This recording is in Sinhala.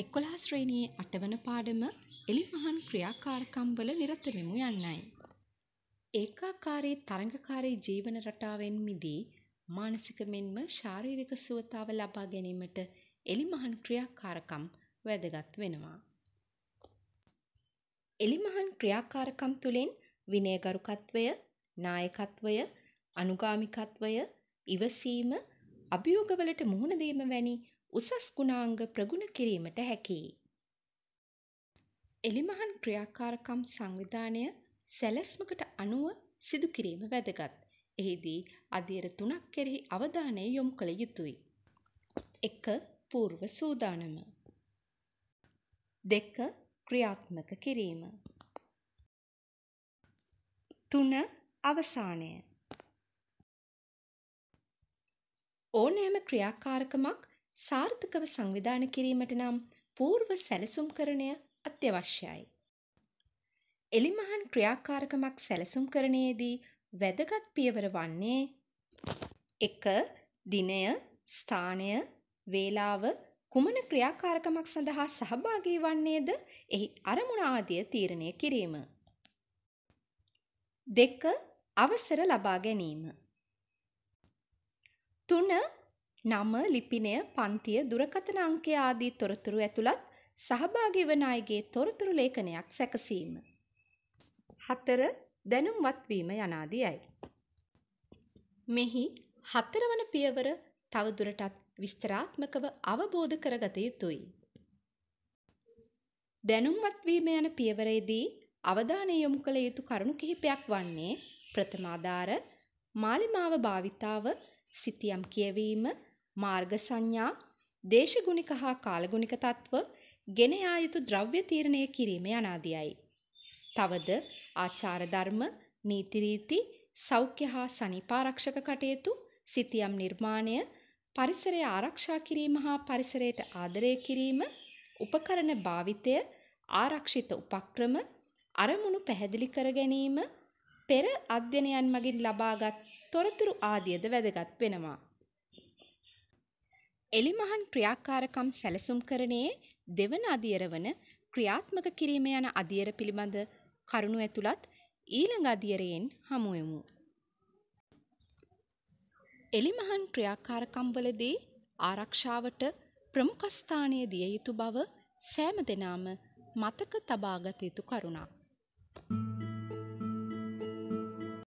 එක්කොලා ශ්‍රේණියේ අටවන පාඩම එලිමහන් ක්‍රියාකාරකම්වල නිරත වෙමු යන්නයි. ඒකාකාරී තරඟකාරී ජීවන රටාවෙන් මිදී මානසික මෙන්ම ශාරීරික සුවතාව ලබා ගැනීමට එලිමහන් ක්‍රියාකාරකම් වැදගත් වෙනවා. එලිමහන් ක්‍රියාකාරකම් තුළින් විනයගරුකත්වය, නායකත්වය, අනුගාමිකත්වය, ඉවසීම, අභියෝගවලට මුහුණ දීම වැනි උසස් ගුණාංග ප්‍රගුණ කිරීමට හැකියි. එලිමහන් ක්‍රියාකාරකම් සංවිධානය සැලැස්මකට අනුව සිදු කිරීම වැදගත්. එහිදී අධීර තුනක් කෙරෙහි අවධානය යොමු කළ යුතුයි. 1. పూర్ව සූදානම. 2. ක්‍රියාත්මක කිරීම. 3. අවසානය. ඕනෑම ක්‍රියාකාරකමක් සාර්ථකව සංවිධානය කිරීමට නම් పూర్ව සැලසුම්කරණය අත්‍යවශ්‍යයි. එලිමහන් ක්‍රියාකාරකමක් සැලසුම්කරණයේදී වැදගත් පියවර වන්නේ 1. දිනය, ස්ථානය, වේලාව කුමන ක්‍රියාකාරකමක් සඳහා සහභාගී වන්නේද එහි අරමුණ ආදිය තීරණය කිරීම. 2. අවසර ලබා ගැනීම නම, ලිපිනය, පන්තිය, දුරකථන අංකය ආදී තොරතුරු ඇතුළත් සහභාගී වන අයගේ තොරතුරු ලේඛනයක් සැකසීම. 4. දැනුම්වත් වීම යනාදියයි. මෙහි හතරවන පියවර තවදුරටත් විස්තරාත්මකව අවබෝධ කරගත යුතුයි. දැනුම්වත් වීම යන පියවරේදී අවධානය යොමු කළ යුතු කරුණු කිහිපයක් වන්නේ ප්‍රථමාධාර, මාලිමාව භාවිතාව, සිතියම් කියවීම, මාර්ග සංඥා, දේශගුණික හා කාලගුණික තත්ත්ව ගෙන යා යුතු ද්‍රව්‍ය තීරණය කිරීම යනාදියයි. තවද ආචාර ධර්ම, නීති රීති, සෞඛ්‍ය හා සනීපාරක්ෂක කටයුතු, සිතියම් නිර්මාණය, පරිසරය ආරක්ෂා කිරීම හා පරිසරයට ආදරය කිරීම, උපකරණ භාවිතය, ආරක්ෂිත උපක්‍රම, අරමුණු පැහැදිලි කර ගැනීම, පෙර අධ්‍යයනයන් මගින් ලබාගත් තොරතුරු ආදියද වැදගත් වෙනවා. එලිමහන් ක්‍රියාකාරකම් සැලසුම් කරණයේ දෙවන අදියර වන ක්‍රියාත්මක කිරීම යන අදියර පිළිබඳ කරුණු ඇතුළත් ඊළඟ අදියරයෙන් හමුවෙමු. එලිමහන් ක්‍රියාකාරකම්වලදී ආරක්ෂාවට ප්‍රමුඛස්ථානය දිය යුතු බව සෑම දෙනාම මතක තබාගත යුතු කරුණක්.